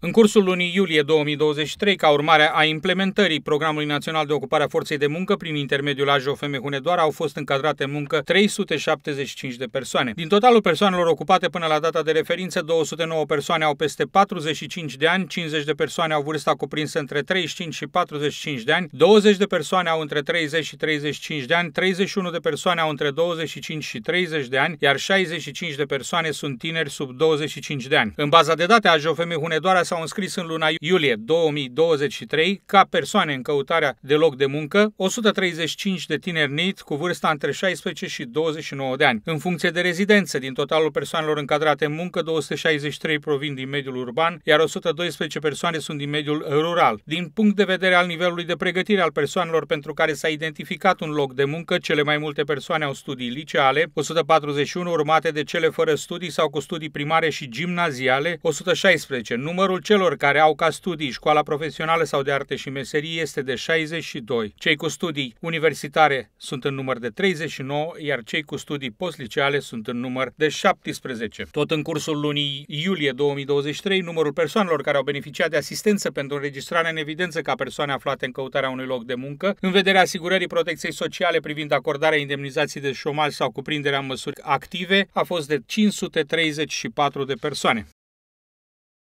În cursul lunii iulie 2023, ca urmare a implementării Programului Național de Ocupare a Forței de Muncă prin intermediul AJOFM Hunedoara, au fost încadrate în muncă 375 de persoane. Din totalul persoanelor ocupate până la data de referință, 209 persoane au peste 45 de ani, 50 de persoane au vârsta cuprinsă între 35 și 45 de ani, 20 de persoane au între 30 și 35 de ani, 31 de persoane au între 25 și 30 de ani, iar 65 de persoane sunt tineri sub 25 de ani. În baza de date AJOFM Hunedoara s-au înscris în luna iulie 2023 ca persoane în căutarea de loc de muncă 135 de tineri NIT cu vârsta între 16 și 29 de ani. În funcție de rezidență, din totalul persoanelor încadrate în muncă, 263 provin din mediul urban, iar 112 persoane sunt din mediul rural. Din punct de vedere al nivelului de pregătire al persoanelor pentru care s-a identificat un loc de muncă, cele mai multe persoane au studii liceale, 141 urmate de cele fără studii sau cu studii primare și gimnaziale, 116 numărul Numărul celor care au ca studii școala profesională sau de arte și meserie este de 62. Cei cu studii universitare sunt în număr de 39, iar cei cu studii postliceale sunt în număr de 17. Tot în cursul lunii iulie 2023, numărul persoanelor care au beneficiat de asistență pentru înregistrarea în evidență ca persoane aflate în căutarea unui loc de muncă, în vederea asigurării protecției sociale privind acordarea indemnizației de șomaj sau cuprinderea în măsuri active, a fost de 534 de persoane.